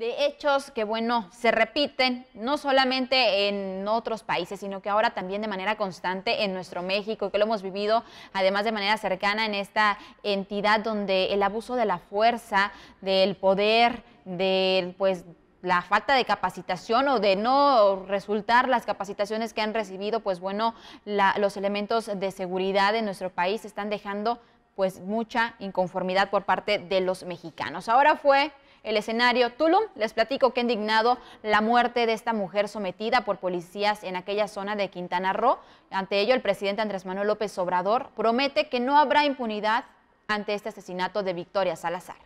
de hechos que, bueno, se repiten no solamente en otros países, sino que ahora también de manera constante en nuestro México, que lo hemos vivido además de manera cercana en esta entidad donde el abuso de la fuerza, del poder, de pues, la falta de capacitación o de no resultar las capacitaciones que han recibido, pues bueno, los elementos de seguridad en nuestro país están dejando pues mucha inconformidad por parte de los mexicanos. Ahora fue el escenario Tulum. Les platico que indignado la muerte de esta mujer sometida por policías en aquella zona de Quintana Roo. Ante ello, el presidente Andrés Manuel López Obrador promete que no habrá impunidad ante este asesinato de Victoria Salazar.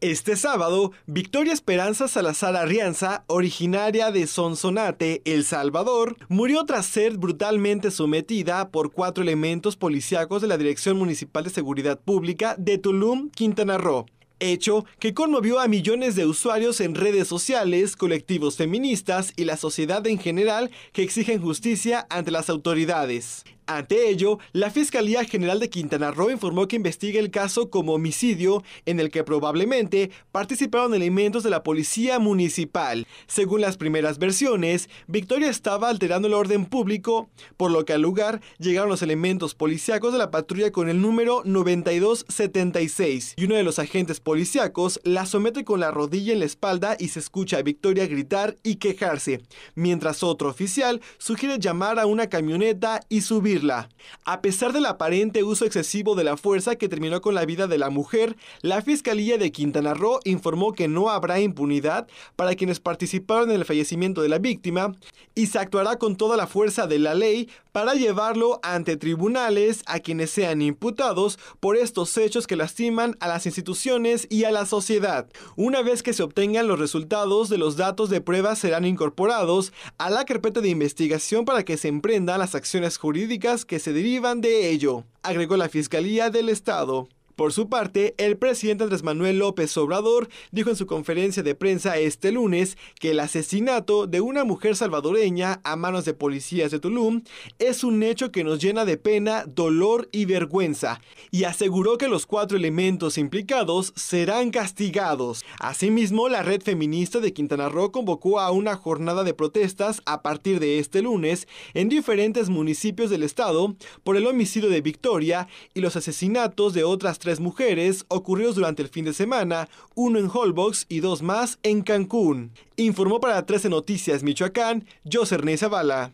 Este sábado, Victoria Esperanza Salazar Arrianza, originaria de Sonsonate, El Salvador, murió tras ser brutalmente sometida por cuatro elementos policíacos de la Dirección Municipal de Seguridad Pública de Tulum, Quintana Roo hecho que conmovió a millones de usuarios en redes sociales, colectivos feministas y la sociedad en general que exigen justicia ante las autoridades. Ante ello, la Fiscalía General de Quintana Roo informó que investiga el caso como homicidio en el que probablemente participaron elementos de la policía municipal. Según las primeras versiones, Victoria estaba alterando el orden público, por lo que al lugar llegaron los elementos policíacos de la patrulla con el número 9276 y uno de los agentes policíacos, la somete con la rodilla en la espalda y se escucha a Victoria gritar y quejarse, mientras otro oficial sugiere llamar a una camioneta y subirla. A pesar del aparente uso excesivo de la fuerza que terminó con la vida de la mujer, la Fiscalía de Quintana Roo informó que no habrá impunidad para quienes participaron en el fallecimiento de la víctima y se actuará con toda la fuerza de la ley para llevarlo ante tribunales a quienes sean imputados por estos hechos que lastiman a las instituciones y a la sociedad. Una vez que se obtengan los resultados de los datos de prueba serán incorporados a la carpeta de investigación para que se emprendan las acciones jurídicas que se derivan de ello, agregó la Fiscalía del Estado. Por su parte, el presidente Andrés Manuel López Obrador dijo en su conferencia de prensa este lunes que el asesinato de una mujer salvadoreña a manos de policías de Tulum es un hecho que nos llena de pena, dolor y vergüenza, y aseguró que los cuatro elementos implicados serán castigados. Asimismo, la red feminista de Quintana Roo convocó a una jornada de protestas a partir de este lunes en diferentes municipios del estado por el homicidio de Victoria y los asesinatos de otras tres mujeres ocurridos durante el fin de semana, uno en Holbox y dos más en Cancún. Informó para 13 Noticias Michoacán, José Zavala.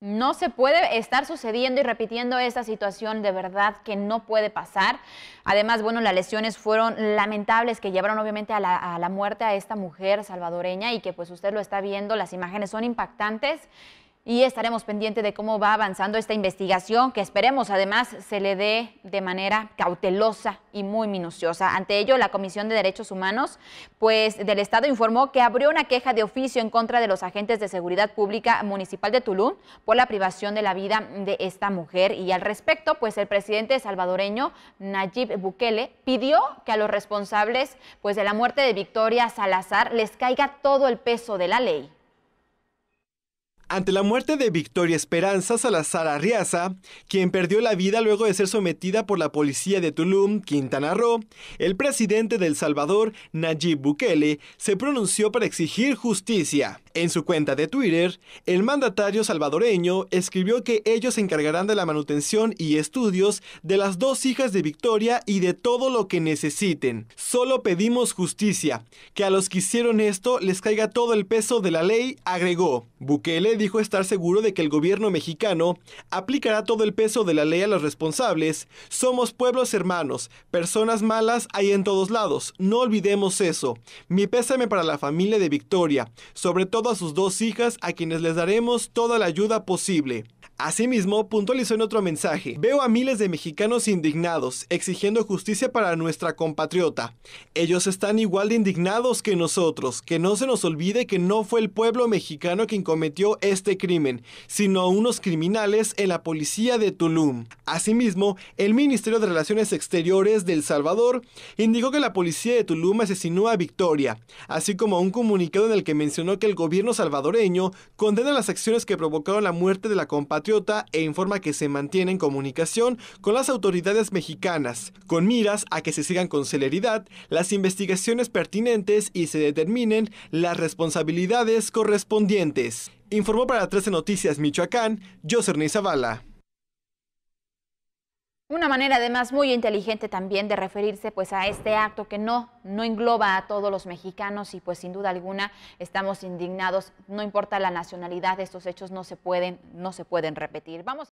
No se puede estar sucediendo y repitiendo esta situación de verdad que no puede pasar. Además, bueno, las lesiones fueron lamentables que llevaron obviamente a la, a la muerte a esta mujer salvadoreña y que pues usted lo está viendo, las imágenes son impactantes y estaremos pendientes de cómo va avanzando esta investigación, que esperemos además se le dé de manera cautelosa y muy minuciosa. Ante ello, la Comisión de Derechos Humanos pues, del Estado informó que abrió una queja de oficio en contra de los agentes de seguridad pública municipal de Tulum por la privación de la vida de esta mujer. Y al respecto, pues el presidente salvadoreño Nayib Bukele pidió que a los responsables pues, de la muerte de Victoria Salazar les caiga todo el peso de la ley. Ante la muerte de Victoria Esperanza Salazar Arriaza, quien perdió la vida luego de ser sometida por la policía de Tulum, Quintana Roo, el presidente del Salvador, Nayib Bukele, se pronunció para exigir justicia. En su cuenta de Twitter, el mandatario salvadoreño escribió que ellos se encargarán de la manutención y estudios de las dos hijas de Victoria y de todo lo que necesiten. Solo pedimos justicia, que a los que hicieron esto les caiga todo el peso de la ley, agregó. Bukele dijo estar seguro de que el gobierno mexicano aplicará todo el peso de la ley a los responsables. Somos pueblos hermanos, personas malas hay en todos lados, no olvidemos eso. Mi pésame para la familia de Victoria, sobre todo a sus dos hijas a quienes les daremos toda la ayuda posible. Asimismo, puntualizó en otro mensaje, veo a miles de mexicanos indignados, exigiendo justicia para nuestra compatriota. Ellos están igual de indignados que nosotros, que no se nos olvide que no fue el pueblo mexicano quien cometió este crimen, sino unos criminales en la policía de Tulum. Asimismo, el Ministerio de Relaciones Exteriores del Salvador indicó que la policía de Tulum asesinó a Victoria, así como un comunicado en el que mencionó que el gobierno gobierno salvadoreño condena las acciones que provocaron la muerte de la compatriota e informa que se mantiene en comunicación con las autoridades mexicanas, con miras a que se sigan con celeridad las investigaciones pertinentes y se determinen las responsabilidades correspondientes. Informó para 13 Noticias Michoacán, José Zavala. Una manera además muy inteligente también de referirse pues a este acto que no, no engloba a todos los mexicanos y pues sin duda alguna estamos indignados, no importa la nacionalidad, estos hechos no se pueden, no se pueden repetir. Vamos